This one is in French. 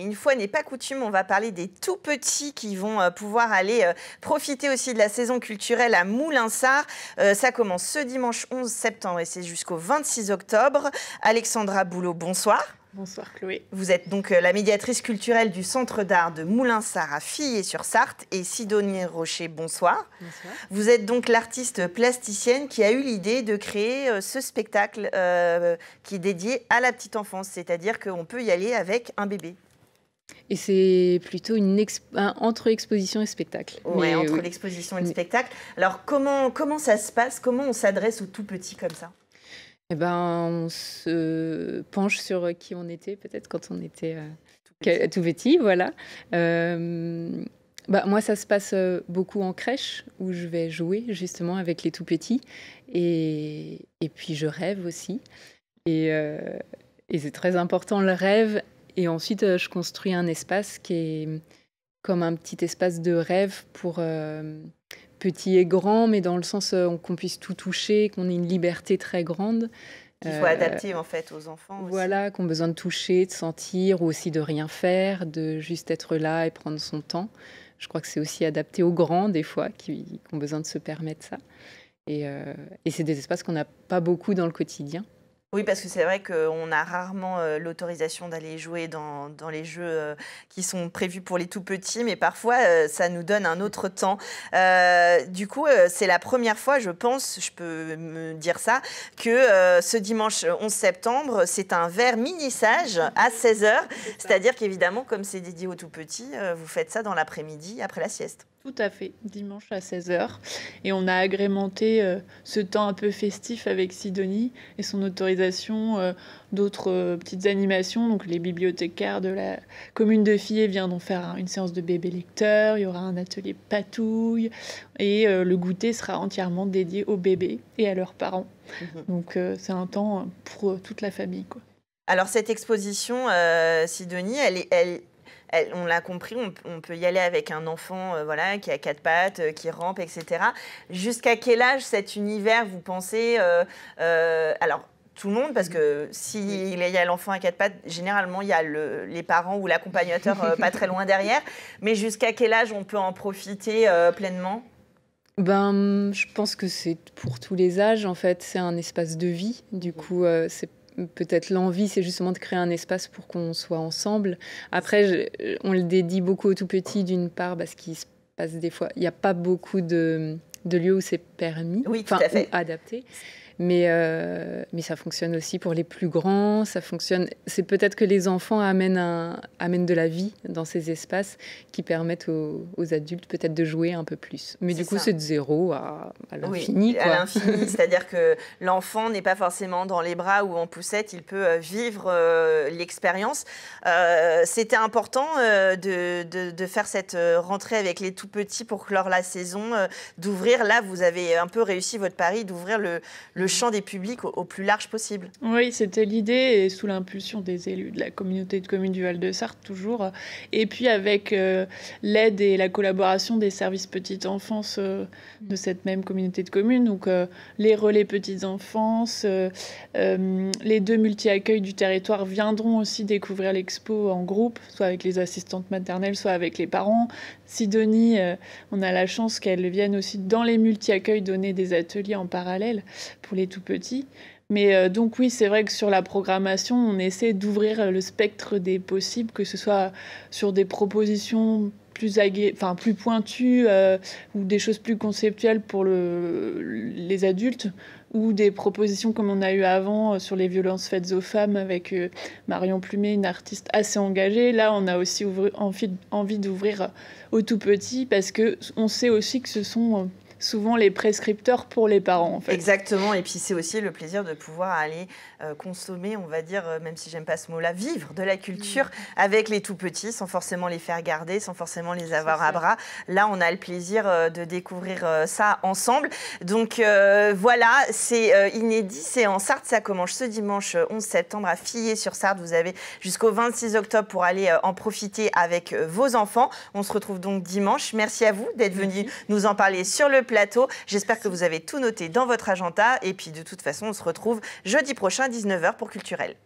une fois n'est pas coutume, on va parler des tout petits qui vont euh, pouvoir aller euh, profiter aussi de la saison culturelle à Moulinsart. Euh, ça commence ce dimanche 11 septembre et c'est jusqu'au 26 octobre. Alexandra Boulot, bonsoir. Bonsoir Chloé. Vous êtes donc la médiatrice culturelle du Centre d'art de Moulinsart à Filly-sur-Sarthe et Sidonie Rocher, bonsoir. bonsoir. Vous êtes donc l'artiste plasticienne qui a eu l'idée de créer ce spectacle qui est dédié à la petite enfance, c'est-à-dire qu'on peut y aller avec un bébé. Et c'est plutôt une entre exposition et spectacle. Euh, oui, entre l'exposition et le spectacle. Alors comment, comment ça se passe Comment on s'adresse aux tout petits comme ça eh ben, on se penche sur qui on était peut-être quand on était euh, tout, petit. voilà. Euh, bah, moi, ça se passe beaucoup en crèche où je vais jouer justement avec les tout petits et, et puis je rêve aussi. Et, et c'est très important le rêve et ensuite, euh, je construis un espace qui est comme un petit espace de rêve pour euh, petits petit et grand, mais dans le sens euh, qu'on puisse tout toucher, qu'on ait une liberté très grande. Qui soit euh, en fait aux enfants. Voilà, qu'on a besoin de toucher, de sentir, ou aussi de rien faire, de juste être là et prendre son temps. Je crois que c'est aussi adapté aux grands des fois qui, ont besoin de se permettre ça. et c'est des espaces qu'on n'a pas beaucoup dans le quotidien. Oui, parce que c'est vrai qu'on a rarement euh, l'autorisation d'aller jouer dans, les jeux euh, qui sont prévus pour les tout petits, mais parfois euh, ça nous donne un autre temps. du coup, c'est la première fois, je pense, je peux me dire ça, que ce dimanche 11 septembre, c'est un verre mini-sage à 16h. C'est-à-dire qu'évidemment, comme c'est dédié aux tout petits, vous faites ça dans l'après-midi après la sieste. Tout à fait, dimanche à 16h. Et on a agrémenté euh, ce temps un peu festif avec Sidonie et son autorisation euh, d'autres euh, petites animations. Donc les bibliothécaires de la commune de Fillet viendront faire une séance de bébé lecteur, il y aura un atelier patouille et le goûter sera entièrement dédié aux bébés et à leurs parents. Mhm. Donc c'est un temps pour toute la famille. Quoi. Alors cette exposition, Sidonie, elle est... Elle on l'a compris, on, peut y aller avec un enfant euh, voilà, qui a quatre pattes, euh, qui rampe, etc. Jusqu'à quel âge cet univers, vous pensez euh, Alors, tout le monde, parce que s'il y a l'enfant à quatre pattes, généralement, il y a les parents ou l'accompagnateur pas très loin derrière. Mais jusqu'à quel âge on peut en profiter pleinement ben, je pense que c'est pour tous les âges, en fait. C'est un espace de vie. Du coup, c'est peut-être l'envie, c'est justement de créer un espace pour qu'on soit ensemble. Après, on le dédie beaucoup aux tout petits, d'une part, parce qu'il se passe des fois, il n'y a pas beaucoup de, lieux où c'est permis, oui, tout adapté. Mais, euh, mais ça fonctionne aussi pour les plus grands. Ça fonctionne. C'est peut-être que les enfants amènent, amènent de la vie dans ces espaces qui permettent aux, adultes peut-être de jouer un peu plus. Mais du coup, c'est de zéro à, à l'infini. Oui, à l'infini. C'est-à-dire que l'enfant n'est pas forcément dans les bras ou en poussette. Il peut euh, vivre euh, l'expérience. C'était important de, de, faire cette rentrée avec les tout petits pour clore la saison, d'ouvrir. Là, vous avez un peu réussi votre pari d'ouvrir le, le champ des publics au, plus large possible. Oui, c'était l'idée, et sous l'impulsion des élus de la communauté de communes du Val-de-Sarthe, toujours. Et puis avec euh, l'aide et la collaboration des services petite enfance euh, de cette même communauté de communes, donc euh, les relais petites enfance, les deux multi-accueils du territoire viendront aussi découvrir l'expo en groupe, soit avec les assistantes maternelles, soit avec les parents. Sidonie, on a la chance qu'elle vienne aussi dans les multi-accueils donner des ateliers en parallèle pour tout petit. Mais euh, donc oui, c'est vrai que sur la programmation, on essaie d'ouvrir euh, le spectre des possibles, que ce soit sur des propositions plus agées, enfin plus pointues euh, ou des choses plus conceptuelles pour les adultes ou des propositions comme on a eu avant sur les violences faites aux femmes avec Marion Plumet, une artiste assez engagée. Là, on a aussi envie, d'ouvrir aux tout petits parce que on sait aussi que ce sont souvent les prescripteurs pour les parents. Exactement, et puis c'est aussi le plaisir de pouvoir aller euh, consommer, on va dire, euh, même si j'aime pas ce mot-là, vivre de la culture mm. avec les tout-petits, sans forcément les faire garder, sans forcément les avoir à bras. Là, on a le plaisir euh, de découvrir ça ensemble. Donc voilà, c'est inédit, c'est en Sarthe, ça commence ce dimanche 11 septembre à Fillet-sur-Sarthe. Vous avez jusqu'au 26 octobre pour aller en profiter avec vos enfants. On se retrouve donc dimanche. Merci à vous d'être venu nous en parler sur le plateau. J'espère que vous avez tout noté dans votre agenda. Et puis de toute façon, on se retrouve jeudi prochain, 19h pour Culturel.